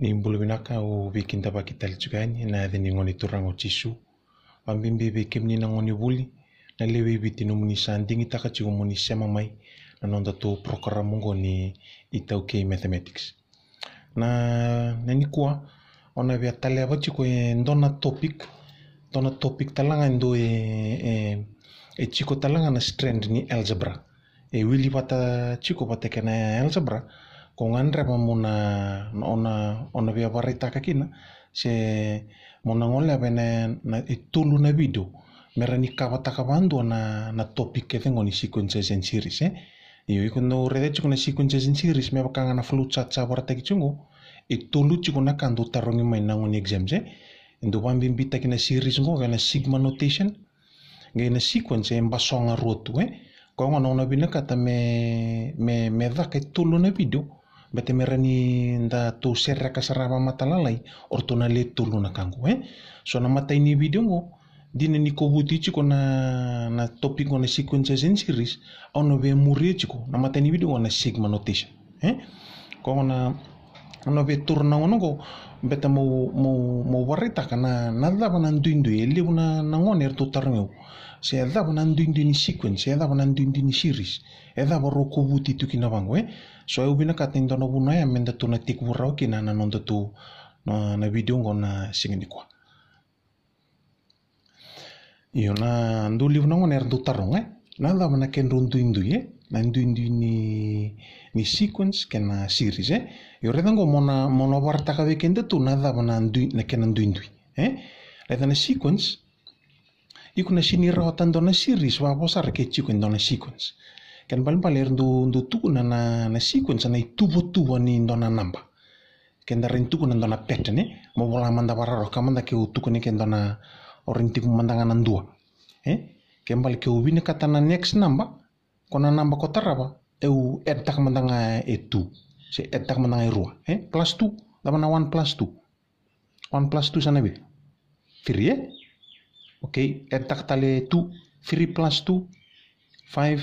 ni nimbuluvinaka o viki dava kitalichukani na yathi ningoni turango chisu vambimbi viki mninangoni vuli na lewe iviti nomunisa dingi taka sema mai na nonda tu programu ngoni itauke mathematics na nanikua ona vea taleva chiko e dona topic dona topic talanga ndo e, e, jiko e chiko talanga na strand ni algebra e wili vata chiko vatekena algebra Con anreva muna ona ona via aquí na se mona ngole avene na itulu na video mera ni kawatakavandu na na topic ke tengo ni sequences and series eh Io iko no redecho con sequences and series me bakanga na flu chat sa varita kichungo itulu chiko na kandu tarongi mai na ngoni exams eh Ndo wambi mbita kina series ngo kana sigma notation ngena sequence e mbasonga rotu eh kwa ngona ona binaka ta me me me dhaka itulu na video bete mere nda tu serra kasaraba mata orto na le tulu na kangu eh so na mata ini video ngo dina ni kobuti chiko na na topic ngo na sequence in series au no be muri e chiko na mata ini video ngo na sigma notation eh ko na no ve turna nogo beta mo mo mo warrita kana nada banan dundu eli una nangon er se ada e banan dundu ni sequence se ada e banan dundu ni series ada e baro ko buti tu bango eh so e bina katin dono ya menda tu na tik burau kina na nondo tu na na video na singni kwa iyo na nduli nangon er tutarngo eh nada ken rundu indu ye na indu ni ni sequence kena series eh yorethango mona mona ovartaka vekende tu nada na ndui na kena nduindui eh na sequence na ikuna sinirahota dona series vavosa reke chikwene dona sequence kan palimpalera do do tukuna na na sequence na ituvo-tuvo ni dona number kenda ren tukuna dona pattern eh movola manda vararo kamanda ke utukune ke dona orentiku mandangana dua eh kembali ke kata katana next namba kona kota raba eu etak mandanga etu c'est etak mana un eh plus two, là maintenant one plus two, one plus two sana be pas firi ok etak tale tout firi plus two, five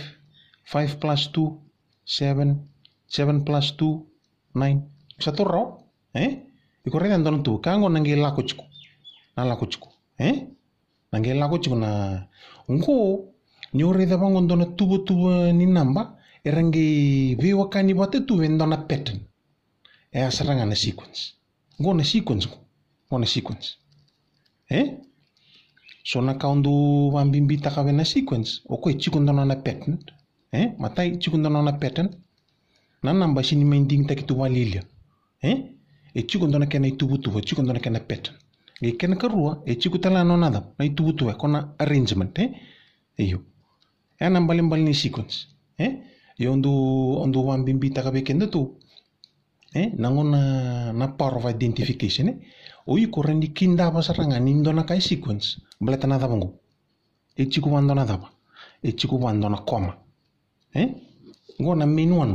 five plus two seven seven plus two nine satu row eh iko rena ndon tu kango nange lako chiku na lako chiku eh nange lako nah, chiku na ngo nyore da bango ndona tubo tubo ni namba rangi vewakani tu huenda na pattern e asaranga na sequence e? na sequence na sequence eh so na nakaondo vambimbitaka ave na sequence oko e chikunda na na pattern eh matai chikunda na na pattern na namba sini minding taki tu walilia eh e, e chikunda na kena itubu chikunda na kena pattern e kena karua e chikuta no nada na itubu itubutuva kona arrangement eh iyo e, e nambalimbali ni sequence eh eo wan oambembitaka avekendo tu eh, nangona na power of identification eh? oyi kore kinda kindava saranga nindona kai sequence bleta e na dava ngu e echiku vandona dava echiku na koma eh? ngo na main one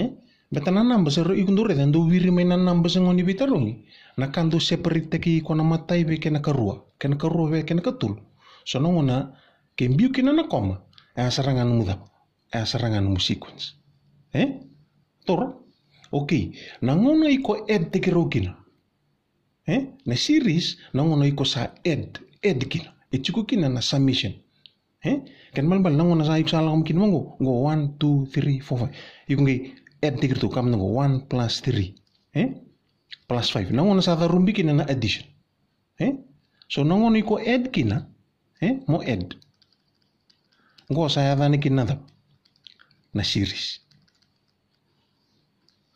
eh? beta na namba se ro ikundo re wiri mai na namba se ngoni bitarungi na kando separate taki ko na matai be kena karua kena karua be kena katul so na kembiu kena na koma eh, saranga nungudapa Serangan ny mosika ontsy e eh? tora okay nangono i koa ede ki eh, na series nangono i iko sa ed ed kina e tsiko kina na submission e eh? ken malimbali nangono sa ipsa alagam kina mango go one two three four five iko ngi ed tikir to kam nango one plus three eh, plus five nangono sa tharumbi kina na addition eh? so nangono i iko ed kina eh, mo ed go sa yadhani kina thap na Nasirish.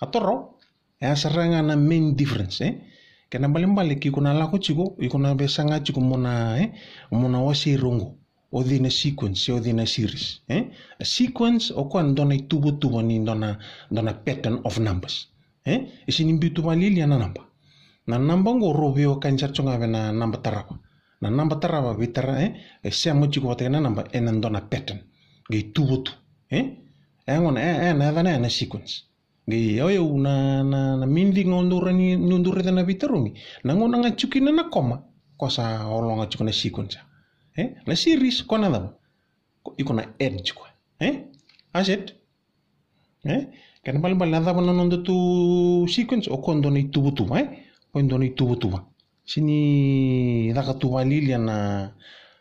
Atoro, ya saranga na main difference, eh? Kana mbalimbali kikuna lako chiko, ikuna besanga chiko muna, eh? Muna wasi rongo. Odhi na sequence, odhi na series, eh? A sequence, okwa ndona itubo tubo ni ndona, ndona pattern of numbers, eh? Isi nimbi tuba lili na namba. Na namba ngo robio kanjar chonga na namba taraba. Na namba tarawa vitara eh? Sia mochiko watega na namba, ena ndona pattern. Gai tubo tu, eh? ena anahavana ana sequence de ao eu na, na, na mindi ngondura ni nyundura tena vitarungi na ngona ngachukina na koma kosa olonga chukuna sequence eh na series kona dama iko na edge kwa eh aset eh kana bal bal nadaba na nondo tu sequence o kondo ni tubu tuba eh kondo ni tubu tuba sini daka tuba lilia na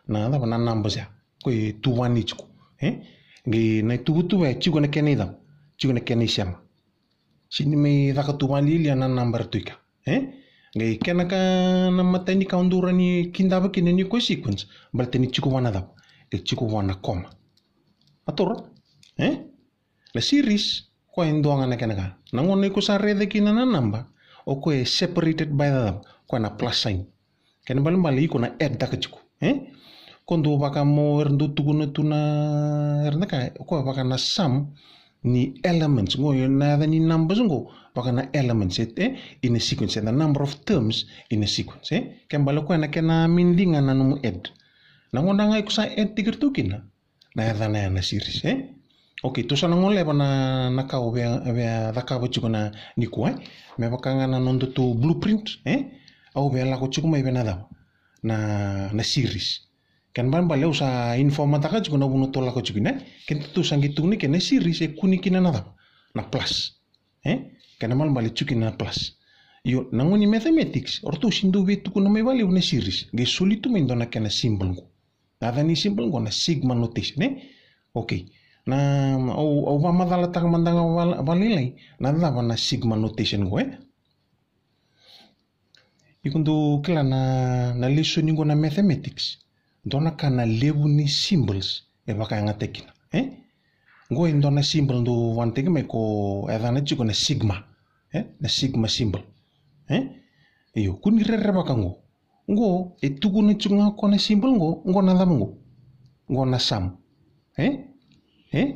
na daba na numbers ya ko tuba ni chuku eh Ngi e, na tubutu ba chigo na kena chigo na kena isyama. me daka tumali ili ana nambar tuika. Eh? Ngi kena ka na mata ni kaundura ni kindaba kina ni kwe sequence. Berarti ni chigo wana dam. E chigo wana koma. Atur? Eh? La series ko endoanga na kena ka. Nangon ni ko sa rede kina na namba. O ko e separated by the Ko na plus sign. Kena balimbali ko na add daka chigo. Eh? Kondu o baka mo herindu tokony tona herinakà koa baka na sam ni elements ngo na ny numbers ngo baka na elements eh, in eh, e a sequence na number of terms in e a sequence eh? ke mbala koa na ke na mindinga na nomo ed nango na ngai kusa e ed tikir tukina na ya dhana na series eh? ok tusa nango na na kao bea, bea dhakaba na nikuwa eh? me baka na nondo tu blueprint eh? au bea lako chiko mai na na, na series Kan παλιά usa info mataka juga nau bunuh tolak juga nih. Eh? Kan itu sanggit tuh nih kena series eh kuni kina nada. Na plus. Eh? Kan mal balik juga na plus. Yo nanguni mathematics ortu sindu tuku kuna me balik una series. Ge solitu mendo na kena simbol ngu. Nada ni simbol ngu na sigma notation eh. Oke. Na au au va madala tak mandanga valilai. Nada va na sigma notation ngu eh. Ikundo kila na na lesson ngu na mathematics. dõna ka na lebu ni symbols e baka yãngã tekina eh? ngo yen dõna symbol ndo wan tɩg me ko ɛdãna tɩko na sigma eh? na sigma symbol eh? yo kũni rɛrɛ ngo ngo e tugu ni tɩg na symbol ngo ngo na dãmb ngo ngo na sam eh? eh?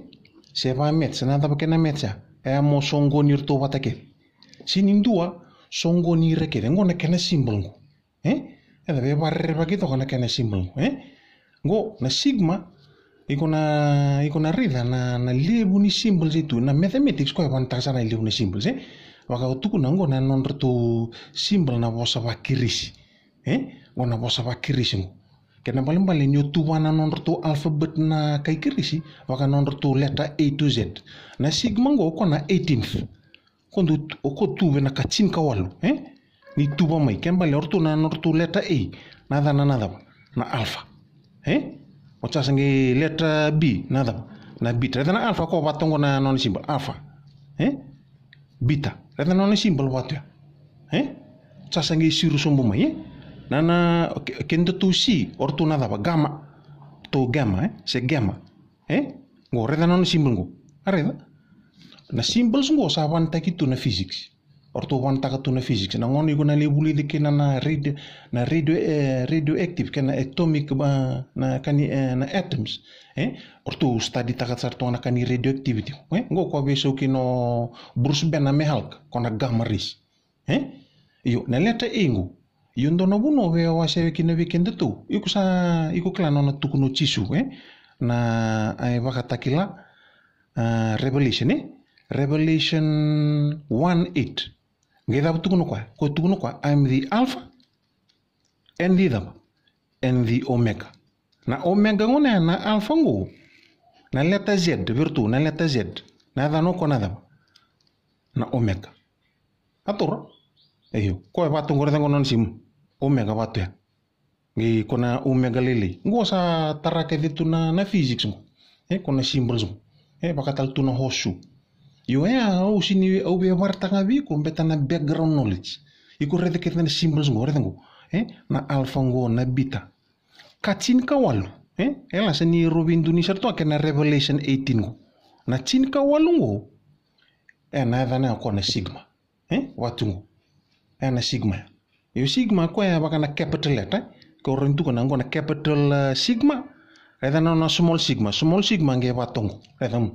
sɛba a mɛt sẽn na dãb kẽ na mɛt ya a e mo sõngo nir tooba ta kel sɩ nin duwa ngo na kẽ symbol ngo eh? eve varerevakita okalakena simple eh? ngo na sigma iko na iko na rica na na levu ni symbols itu na mathematics koa vanitakasana i levu na symbols eh? vakao tukuna ngo na nonro tu symbol na vosa vakirisi eh? ngo na vosa vakirisi ngo kena mbalimbali nio tuwana nonro tu alphabet na kaikirisi vaka nonro tu letter a to z na sigma ngo oko na 18th kondo oko tuve na katsin kawalu eh? ni tuba mai kemba le ortu na nortu letra A nada na nada na alpha eh wacha sangi letra B nada na beta Leta na alfa ko watongo na non simbol alfa. eh beta Leta non simbol watu eh wacha sangi siru sombo mai eh nana kendo tu si ortu nada ba gamma to gamma eh se gamma eh ngo reta non simbol ngo areda na simbol ngo sa wan takitu na physics or tu wan taka tuna physics na ngon iku na lebuli de kena na radio na radio eh, radioactive kena atomic ba na kani eh, na atoms eh or study taka tsar tu na kani radioactivity eh ngo ko be so kino brus ben na mehalk kona gamma rays eh yo na leta ingu yo ndo no buno we wa se ki na kende tu iku sa iku klano na tukuno chisu eh na ai eh, wakata kila uh, eh, revelation eh revelation 1 8 ngay dab tugnu quoi ko tugnu quoi i the alpha and the dama and the omega na omega ngu na alpha ngu na leta z virtu na leta z na dhano ko na dama na omega atura eyo ko batu ngore ngo non sim omega batu ya ngi kona omega lele ngu sa tarake ditu na na physics ngu e eh, kona symbols e eh, bakatal tuna hosu iwaya usini au be war tanga bi ko betana background knowledge iko rede ketna symbols ngo rede ngo eh na alpha ngo na beta katin ka walu eh ela seni robin dunisher to kena revelation 18 ngo na tin ka walu ngo eh na dhana ko na sigma eh watu ngo eh na sigma yo sigma ko ya baka capital letter ko rentu ko na ngo na capital eh, sigma rede na na small sigma small sigma nge watongo rede ngo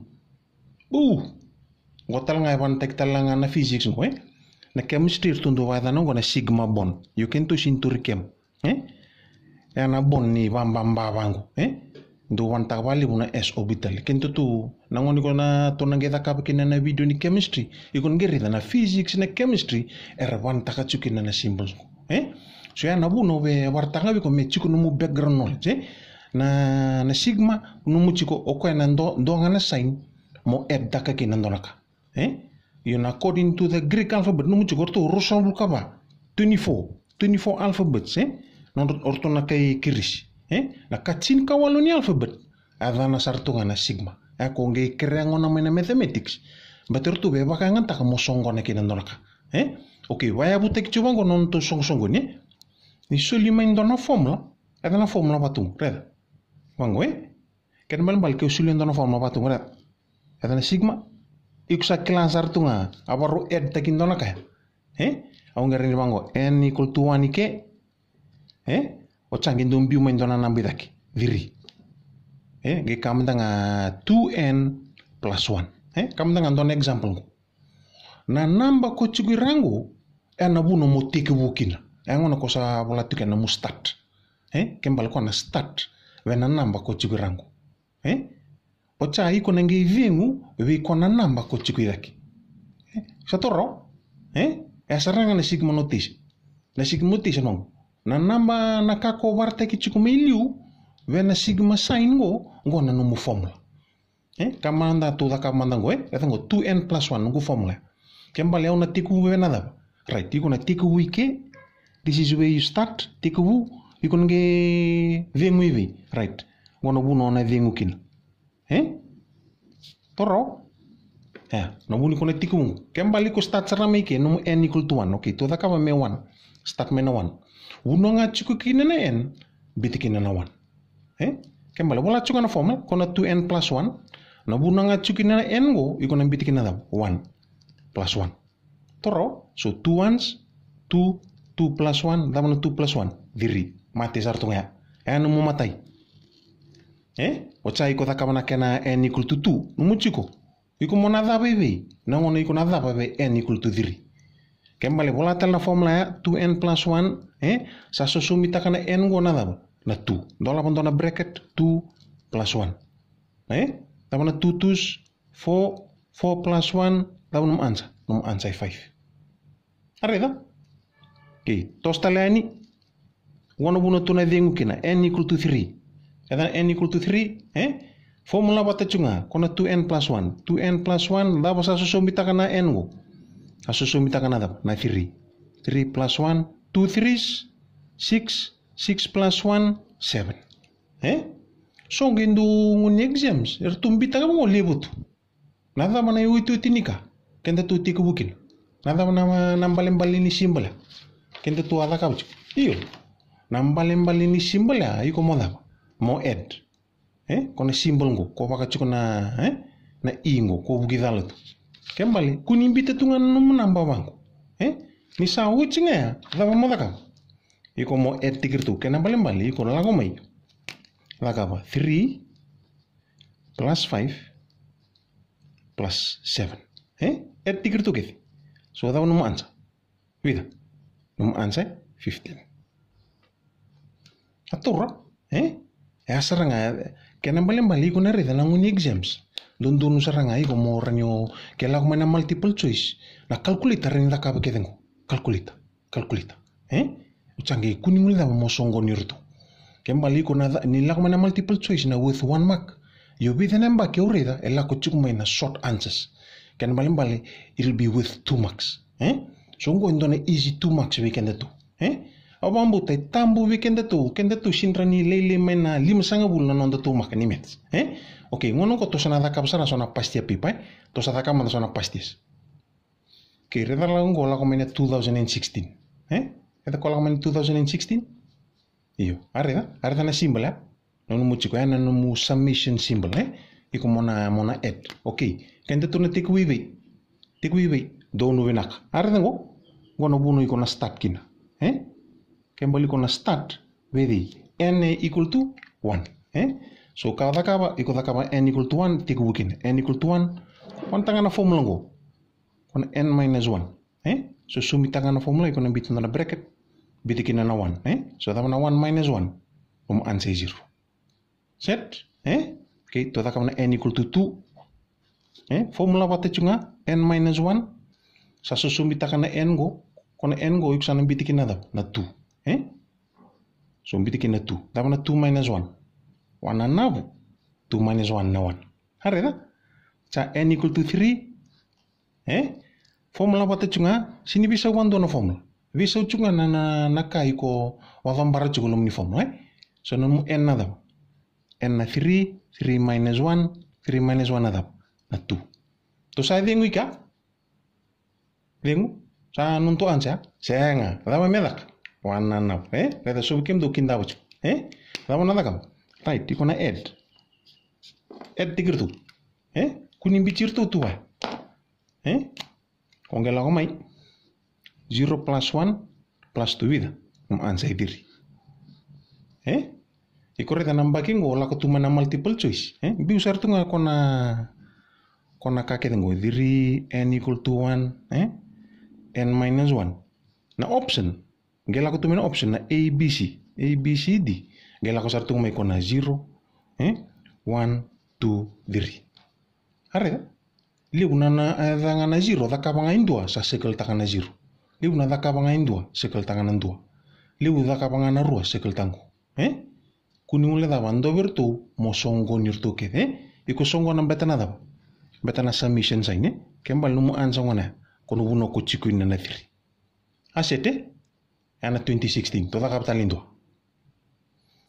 ಗೊತ್ತಲ್ಲ ಇವನ್ ತೆಗ್ತಲ್ಲ physics ಹೋಯ್ na chemistry tundu wada nongo na sigma bon yuken tu tur kem eh ya na bon ni bam bam ba bangu eh ndu wan tawali buna s orbital kento tu nangoni ko na to nange da kap na video ni chemistry ikon ngeri na physics na chemistry er wan taka chuki na symbols eh so ya na buno we war tanga bi ko me chuko mu background knowledge eh na na sigma numu mu chiko okwe na ndo ndo ngana sign mo eb daka kinandonaka eh? yon according to the Greek alphabet. nomu avons dit Russian Lukaba. 24. 24 alphabets. Hein? Nous avons dit Kirish. eh? La Katin Kawaloni alphabet. Adana gana Sigma. Ako eh, ngay kreango na mena mathematics. Bater tu beba ka ngan ka mo na na kinandonaka. Eh? Okay, waya butek chubango non to song songo ni. Eh? Ni suli main dona formula. Adana formula batung, Reda. Wango eh? Kan bal bal ke suli dona formula patung. Reda. Adana sigma iksa kilansar tunga apa ru ed eh, takin tona ka eh au ngarin ni mango en ni kultuani ke eh o changin dum biu main tona nambi taki viri eh ge kam tanga 2n plus 1 eh kam tanga ton example na namba ko chigui rangu en na buno mo bukina en ona ko sa bola tiki na mustat eh kembal ko na start wena namba ko chigui rangu eh ocha iko na ngeivingu viko na namba ko chiku idaki eh? satoro eh asaranga na sik monotisha na sik motisha nongo na namba na kako warta ki chiku meiliu ve na sigma masain go go na numu formula eh kamanda tu da kamanda go eh etango 2n plus 1 ngu formula kemba leo na tiku ve na da right tiku na tiku wike this is where you start tiku wu iko nge vengu ivi right gona bu no na vengu kina eh toro eh no muli kone tikumu kem bali ko stat sara meke no mu n equal to 1 okay to da kama me 1 stat me no 1 uno nga chiku kine na n biti ki na 1 hein kem bali wala chuka na kona 2n plus one no bu nga chuki na n go iko na biti na 1 plus one toro so 2 ones 2 2 plus 1 damana 2 plus one diri mati sartunga ya no mu matai eh Ο Τσάικο θα κάνω να κάνω ένα του, 2, δά, Να μόνο είκο Και του εν πλάς ουάν, ε, σα σωσού μη τα να του. Δόλα πάντα ένα μπρέκετ, του πλάς ουάν. Ε, θα πάνε του τους, φο, φο πλάς ουάν, θα Και τόσο τα λένε, γόνο να kada n equal to 3 eh formula apa chunga kona 2n plus 1 2n plus 1 saya susun susumita kana n go asusumita kana apa? na 3 3 plus 1 2 3 6 6 plus 1 7 eh so gendu ngun exams er tumbita ka mau lebut. nada mana yu itu tinika kenta tu tiku bukin nada mana ini simbol simbala kenta tu ada kauch iyo nambalem balini simbala iko modapa moed eh kone simbol ngu ko chiko na, eh na ingo ngu ko buki dhalo tu kembali kuni mbite tunga numu namba wangu eh ni sa uci ngaya dhava modaka iko mo ed tikir tu kena bali bali iko lago mai ba 3 plus 5 plus 7 eh ed tikir tu kithi so dhava numu ansa vida numu ansa 15 aturra eh asaranga kena bali-bali ko na rin dalang exams don doon saranga ko mo ranyo kela ko na multiple choice na calculate rin da kabe kedengo calculate calculate eh uchange kuni muli da mo songo nirto ken bali ko na ni la ko na multiple choice na with one mark you be the number ke urida ela ko chukuma na short answers ken bali bali it will be with two marks eh songo indone easy two marks we can do eh te tambu kende tu kende tu ni lele mena lim sanga bulna nonda tu maka met. eh oke ngono ko to sana daka sana sana pastia pipa eh to sana daka manda sana pastis ke reda la ngo la komene 2016 eh eta kola komene 2016 iyo areda areda na simbala nono muchiko eh nono mu eh? submission simbol, eh iko mona mona et oke kende tu na tikwiwi do nu winak areda ngo ngono bunu iko na start kina eh can equal na start with the n equal to 1 eh so kada kaba iko da kaba n equal to 1 tiku bukin n equal to 1 wan tangana formula go kon n minus 1 eh so sumi tangana formula iko na bitu na bracket bitikin na 1 eh so da na 1 minus 1 um answer 0 set eh okay to da kaba n equal to 2 eh formula wate chunga n minus 1 sa susumi takana n go kon n go iko sana bitikin na da na 2 e eh? zao mipitaka ena to da mana to maina azo wana ho ananavo to maina azo na ho any ary tsa n equal to three e formula fatatsoagna sini bisa visa hoandoana formula visa hotsogna nana nakahiko avambaratsoka aloha amin'ny formula e so nanamo n adava n three three minus one three minus one adava na two to sa lengo ika lengo sa nontoantsy a zegna adava miadaka Eh, so kim do kim dawach. Eh, dawo na dawo. Tay, tiko na ed. Ed tigir tu. Eh, kuni mbi tigir tu tu wa. Eh, kongge lawo mai. Zero plus one plus two wida. Um an sai diri. Eh, tiko reda na mbaki lako tu mana multiple choice. Eh, mbi usar tu ngako na. Kona kake tengo diri n equal to one. Eh, n minus one. Na option. ngela kutumina option na abc abcd ngela kusar tungu maiko na 0 eh? 1 2 3 areka liuna na athanga na 0 thakavanga indua sa circle taka na 0 liuna thakavanga indua circle taka na ndua liu thakavanga na rua circle tangu eh? kuningule thava ndovir tu mosongonir tu keth eh? ikusongona betana thava betana submission sign eh? kembal numu ansangona kunu vuno kuchikuina na 3 asete ένα 2016, το δάγα από τα λίντο.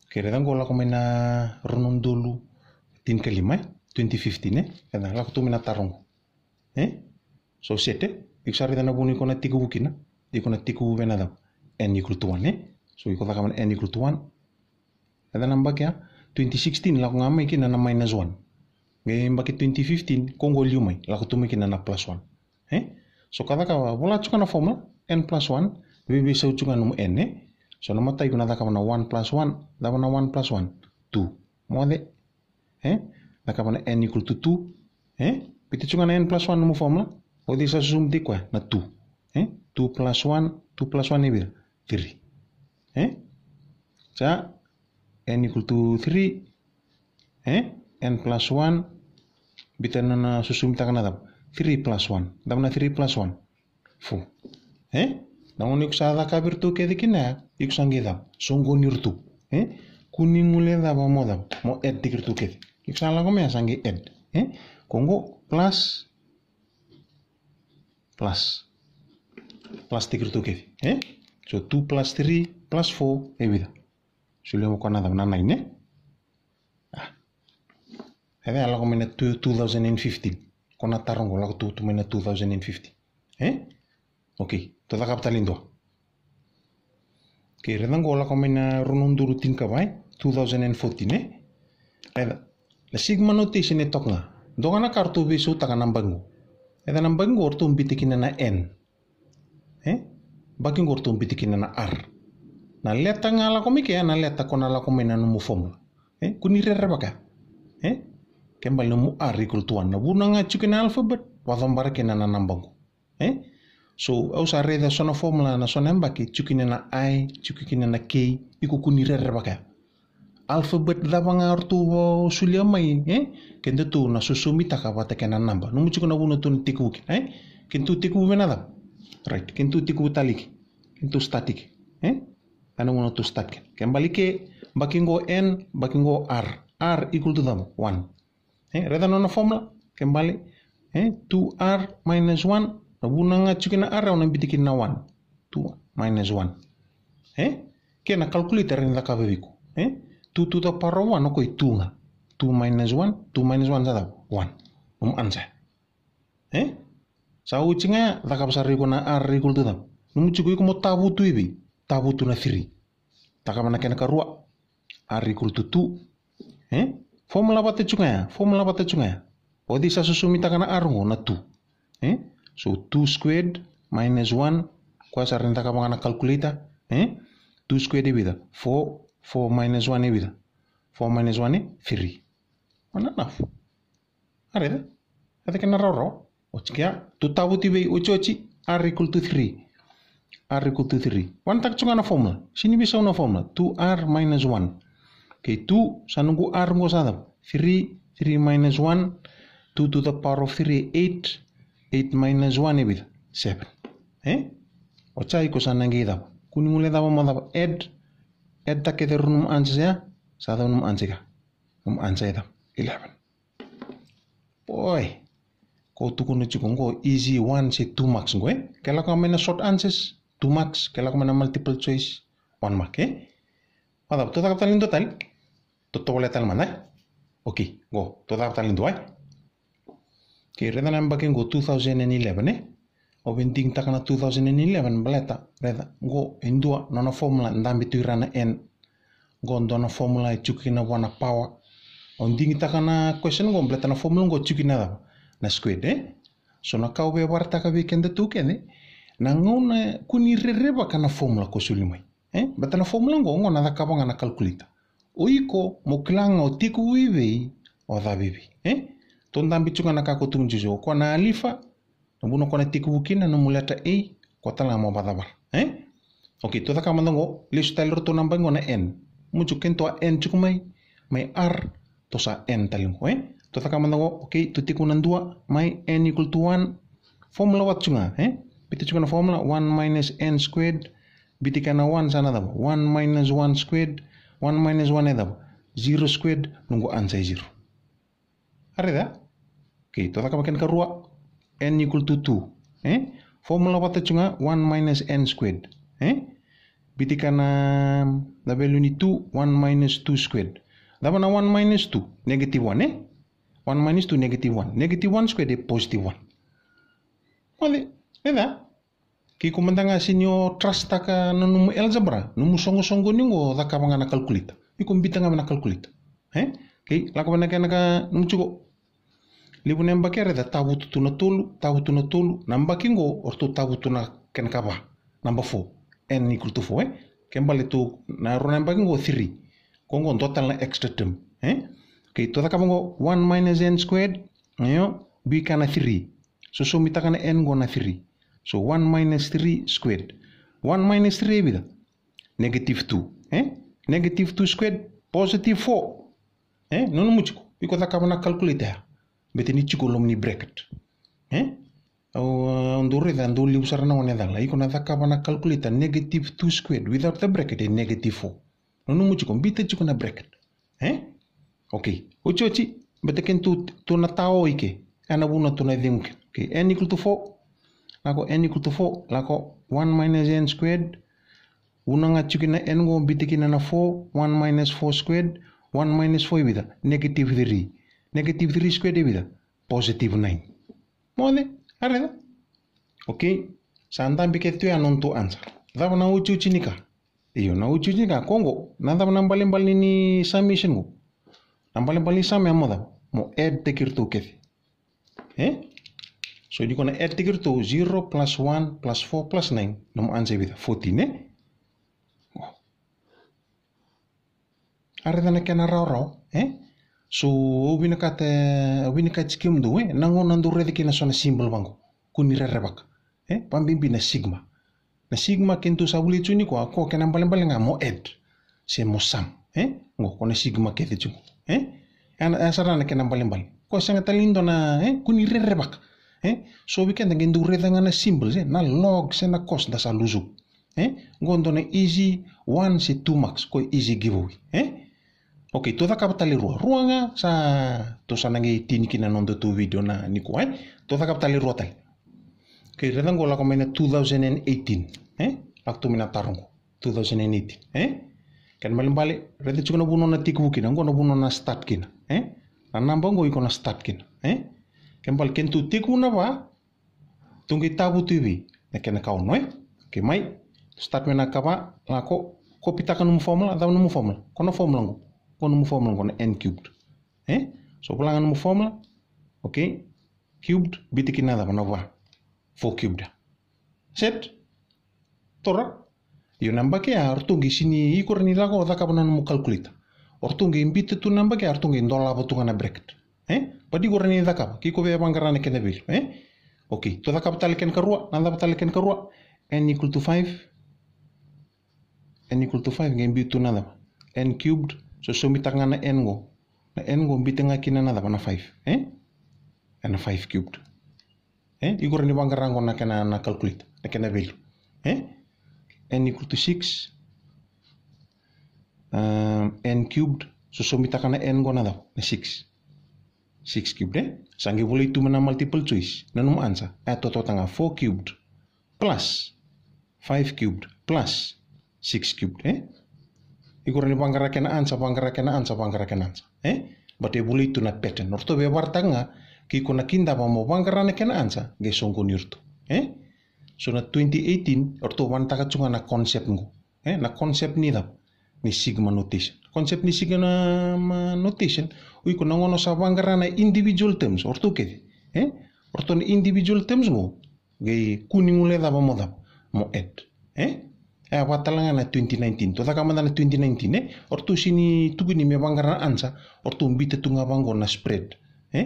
Και ρε δάγκο ένα ρονοντούλου την 2015, ε, ένα λάγω το με ένα Ε, σω σέτε, ήξερα ρε να εικόνα τίκου βουκίνα, εικόνα τίκου βένα δάγκο. Εν ικρουτουάν, ε, εικόνα δάγκαμε εν ικρουτουάν. Εδώ να μπακιά, 2016 λάγω εκεί να μάει ένα ζωάν. Και 2015, ένα πλασουάν. Ε, στο bisa ujungan nomor n e so nomor tadi guna daka amina one plus one da na one plus one two moale eh, daka amina n equal to two eh, kita ujungan n plus one nomor formula, formula ode sasusumi di koa na two eh, two plus one two plus one ber, three e eh? Jadi n equal to three e n plus one Bita na susum takana dapa three plus one dapa na three plus one four, eh, Ναούν ήξαδα καπιρτού και δικηνέα. ήξαν κίδα, σον κονιρτού. Ε, κουνί μου λέει δα παμόδα, μο έτ ε, τικρτού και δι. Ήξαν σαν και Ε, ε πλάς, πλάς, πλάς και δι. σο ε, του πλάς τρί, πλάς εβίδα. Σου λέω κονά δαμνά να ναι». είναι. Α, εδέ λαγωμένα 2015. Κονά τα ρόγκο του, 2015. οκ. ta taka apitalindoa kira raha dango maina ronondoro tinikavay two thousand and fourteen e aida na sigmanao te sene tokna dogana kar to beso taka nambango aida nambango or to mbitikinana n eh, bakingo or to mbitikinana r na tanga ngala komike na leta kona la komena no mo formula e kuni rere baka e kembal no mo r equal to 1 na bunanga chukina alphabet wa dombara kenana nambango so au sa rece sono formula na sonen embaki tukine na ai tukine na k ikukuni rere baka alphabet da banga ortu bo sulia mai eh kende tu na susumi namba numu chiko na uno tu tiku eh kentu tiku bena da right kentu tiku talik kentu static eh ana uno tu static bakingo n bakingo r r equal to them 1 eh rather no formula ken eh 2r minus 1 na Rabuna nga chukina ara na bitiki na 1. 2 minus 1. Eh? Kaya na calculator rin laka bebiku. Eh? 2 to the power of 1 koi 2 nga. 2 minus 1, 2 minus 1 sa 1. Um ansa Eh? Sa uchi nga laka pasari ko na ara equal to them. numu chukui ko mo tabu tu ibi. Tabu tu na 3. Taka mana manakena karua. ara equal to 2. Eh? Formula bate chunga ya? Formula bate chunga ya? Odi sa susumita kana arungo na 2. Eh? So 2 squared minus 1 kwa sarinta kama kana calculator eh 2 squared ibida 4 4 minus 1 ibida 4 minus 1 3 ona naf are da ate kana roro ochkia tu tabu tibe uchochi r equal to 3 r equal to 3 wan tak chunga na formula sini bisa una formula 2r minus 1 okay 2 sanunggu r ngo sadam 3 3 minus 1 2 to the power of 3 8 8 minus 1 is 7. Eh? Ocha iko sana ngi Kuni mule dapo mo dapo ed ed ta kete runum anse ya sa dapo num anse ka. Num anse dapo 11. Boy. Ko tuku no chukun ko easy 1 se 2 max ngo eh. Kela ko mena short answers 2 max, kela ko mena multiple choice 1 mark eh. Wadap to ta kaptalin total. To boleh boletal mana. oke? go. To ta kaptalin do eh. Okay, reda na baking go 2011 eh. Oven benting tak 2011 baleta. Reda go indua nona formula ndambi tuirana n. Go ndona formula e chuki na wana power. On ding tak na question go baleta na formula go chuki na dava. Na squid eh. So na kau be warta be kende tu kene. Na ngona kuni rereba kana formula ko sulimai. Eh, na formula go ngona da kabanga na calculita. Oiko moklanga o tiku wivi o da vivi. Eh? ton tambi tsogana ka kotum juzo ko na alifa nambuno ko na tikubukina no mulata e ko tala mo badabal eh ok to ka mandango le stalor to nambango na n mucho kento a n chukumai mai r to sa n talingo eh to ka mandango ok to tikunan dua mai n equal to 1 formula wat chunga eh biti chunga formula 1 minus n squared biti kana 1 sana dabo 1 minus 1 squared 1 minus 1 edabo 0 squared nunggu zero. 0 dah. Okay, to thaka ken karua n equal to 2. Eh? Formula wata chunga 1 minus n squared. Eh? Biti na the value ni 2 1 minus 2 squared. Daba na 1 minus 2 negative 1 eh? 1 minus 2 negative 1. Negative 1 squared eh positive 1. Wale, eda. Ki nga sinyo trust taka na numu algebra, numu songo-songo ningo thaka mangana calculate. Iko nga mga nakalkulita. Eh? Okay, laka manaka naka numu cukup libu ne mbakere da tabutu tuna tolu tabutu na tolu na mbaki ngo ortu tabutu na ken kaba namba fo en ni kultu fo eh ken bale tu na ro na mbaki ngo kongo total na extra term eh okay to da kabongo 1 minus n squared eh, yo b kana 3 so so mitakana n go na 3 so 1 minus 3 squared 1 minus 3 e bida negative 2 eh negative 2 squared positive 4 eh nono muchiko biko da kabona calculate betenichikolomni bracket eh? Uh, ondurre da ndo liusara na one dala iko thakava na calculate negative 2 squared without the bracket is eh, negative 4 nono muchiko mbite chiko na bracket eh okay ochi ochi beteken tu tu na tao ike ana buna tu na dinke okay n equal to 4 lako n equal to 4 lako 1 minus n squared unanga chiki na n go mbite kina na 4 1 minus 4 squared 1 minus 4 ibida negative 3 negative 3 squared EBITDA, positive 9. Mau deh, ada deh. Oke, santan pikir itu yang untuk answer. Tapi na ucu cinika. Iyo na ucu cinika Kongo. Nanti na paling paling ini summation go. Na paling paling sami amu dah. Mo add er tekir kirtu ke, Eh? So you gonna add tekir kirtu 0 plus 1 plus 4 plus 9. Namu answer bida 14 eh? Are dana kena rau rau, eh? so wina kata wina kati kimdu we nango nandu redi kina sona simbol bango kuni rere baka eh pambimbi na sigma na sigma kento sabuli tuni ko ko kana mbale nga mo ed se mo sam eh ngo kona sigma ke tchu eh ana asara na kana mbale ko sanga talindo na eh kuni rere baka eh so weekend ngendu redi nga na simbol se na log se na cost da saluzu eh ngondo na easy one se two max ko easy giveaway eh Okay, toda kapitale roa roanga sa tosanange tinikina nondo tu video na niko eh. Toda kapitale roa tale. Okay, redan gola komena 2018 eh. Paktu mina tarungo 2018 eh. Kan malimbali redan chukuna buno na tikbu kina ngono buno na start kina eh. Na namba ngo iko na start kina eh. Kan bal ken tu tikbu na ba tungki tabu tv, na kena kau no eh. mai start mina kapa lako kopitakan mu formula, daun formula, kono formula ngo. kono mu formula kono n cubed eh? so pulangan mu formula okay cubed bitiki nadaba nova 4 cubed set tora yo namba ke artungi sini ikorni lago dakabanan mu calculate ortungi mbite tu namba ke artungi ndola batungana bracket eh padi gorani dakaba kiko be bangarane kene bil eh okay to dakaba talken karua nanda batalken karua n equal to 5 n equal to 5 ngembi tu nadaba n cubed so somitagna na n go na n go mbitegna kina na dapa na five, eh na five cubed eh igor ni wanga rango na kana na calculate na kena bil, eh n equal to six um, n cubed so somitagna na n go na dapa na six, six cubed eh sangi boleh itu mana multiple choice na num answer eh toto tanga four cubed plus five cubed plus six cubed eh igorani bangara kena ansa bangara kena ansa bangara kena ansa eh bate buli itu na peten orto be wartanga ki kinda ba mo bangara na kena ansa ge songko nirto eh so na 2018 orto wanta ka chunga na konsep ngu eh na konsep ni dap, ni sigma notation konsep ni sigma notation ui kona ngono sa bangara na individual terms orto ke eh orto ni individual terms mo ge kuningule le da mo mo et eh eh ahafahatalagna na 2019 tozaka mandana 2019 eh or to ni tokony miavangarana ansa or to mbita togna avangona spread eh e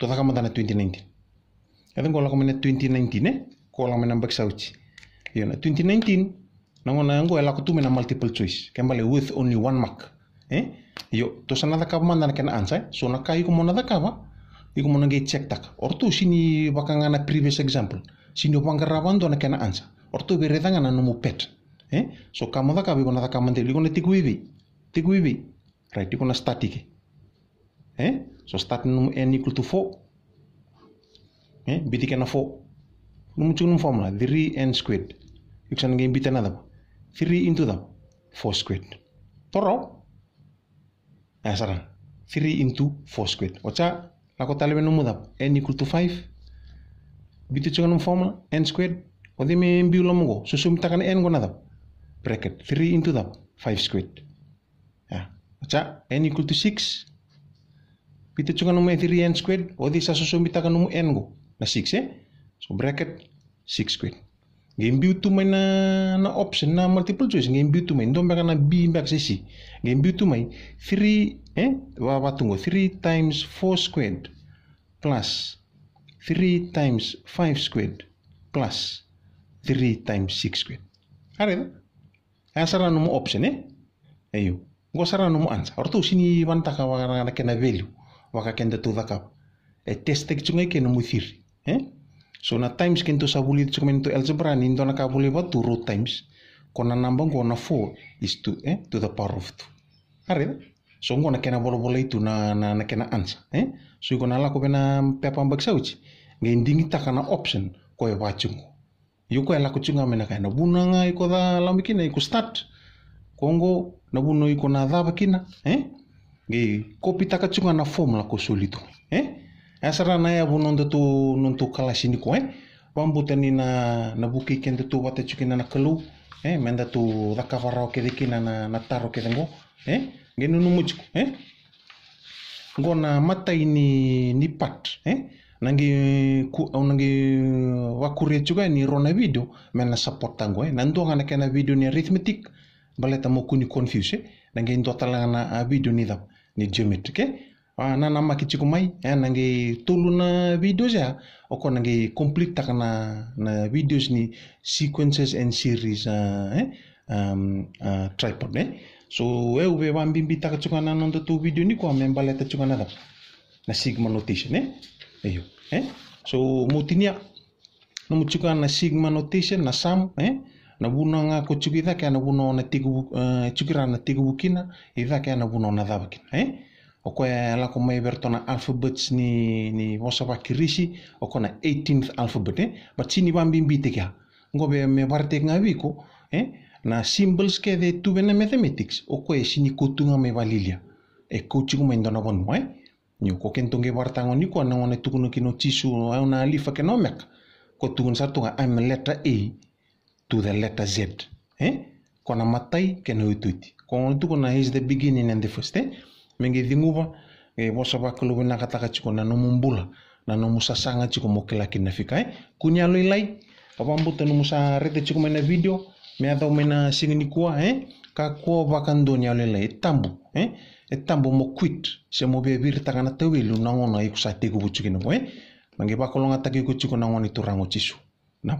tozaka mandana 2019 ede ngolaka mana 2019 eh, kolaka mana backsouth yona 2019 nangona yango elako tu mena multiple choice kembali with only one mark eh yo to sanadakava mandana kena ansa e so naka iko monadakava iko ge check tak or to siny na previous example siny vangarava andona kena ansa orto be redanga na nomu pet eh so kamo daka be kona daka mande ligona tikuivi tikuivi right ligona static eh so stat nomu n equal to 4 eh biti kana 4 nomu chunum formula 3n squared iksan ngem bitana daba 3 into daba 4 squared toro asaran 3 into 4 squared ocha lako talebe nomu daba n equal to 5 biti chunum formula n squared Odi me mbiu lo mungo susum takan en go dap. bracket 3 into dap, 5 squared. Ya. Acha n equal to 6. Pita chunga numu 3n e squared odi sa susum bitakan umu n go na 6 eh. So bracket 6 squared. Game view to mai na na option na multiple choice game view to mai ndom baka na b back si Game view to mai 3 eh wa wa tungo 3 times 4 squared plus 3 times 5 squared plus 3 times 6 squared. Areda? Asara numu option eh? Ya? Eyo. Ngo sara numu answer. Ortu sini wantaka wakana kena value. Waka ya? kenda tu dhaka. E test tek chungai ke numu 3. Eh? So na times kento sabuli chungai to algebra ni ndo na kabuli ba tu root times. Kona number ngo na 4 is 2 eh ya? to the power of 2. Areda? So ngo na kena bola bola itu na na, na kena answer eh? So iko na lako bena pepa mbak sauci. Ngendingi takana option ko koe wachungu. yuko ela kuchinga mena kaina buna bunanga iko da lamikina iko start kongo na buno iko na adhaba kina eh kopi taka chunga na formula ko solitu eh asara na ya buno ndo tu nontu kalashini ko eh pambutani na na buki kende tu wate chukina na kalu eh menda tu rakavara ke dikina na na taro ke dengo eh ngi nunu muchiko eh ngona matai ni ni pat eh nangi ku nangi uh, wakuri juga ni rona video mena support tango eh nando ngana kena video ni arithmetic baleta mo kuni confuse eh. nangi ndo talanga uh, video ni dap ni geometric eh ah, na na maki chiku mai eh nangi tulu na video ya oko nangi complete tak na videos ni sequences and series uh, eh um, uh, tripod eh so eh ube wambimbi tak chuka na nondo tu video ni kwa membala ta chuka na dap na sigma notation eh ayo eh? so mutinia no muchuka na sigma notation na sam eh? na vuno nga ko chuki dha na vuno na tigu uh, eh, chukira na tigu bukina idha ka na vuno na dha eh? oko la ko mai berto alphabets ni ni wasaba kirishi oko na 18th alphabet eh? but sini bambi mbite ka ngobe me parte nga biko eh? na symbols ke de tuve na mathematics oko e sini kutunga me valilia e kuchuku me ndona vonu eh? nyo ko ken tonge wartango ni ko na ngone tukunu kino tisu no na alifa keno mek ko tukun sa tunga am letter a to the letter z eh ko na matai keno ututi ko ngone tukuna is the beginning and the first eh mengi dinguba e eh, bosa ba kulu na kata ka chiko na no mumbula na no musasanga chiko mo kila kina fika eh kunya lo ilai papa mbuta no musa rete chiko mena video me adau mena singni kuwa eh ka ko bakandoni ilai eh, tambu eh tambo mokuit se mo bebir tangana tewelu nangono iku sa tegu bujuki nabo e eh? mangi pakolonga taki kujuku nangono itu turango cisu na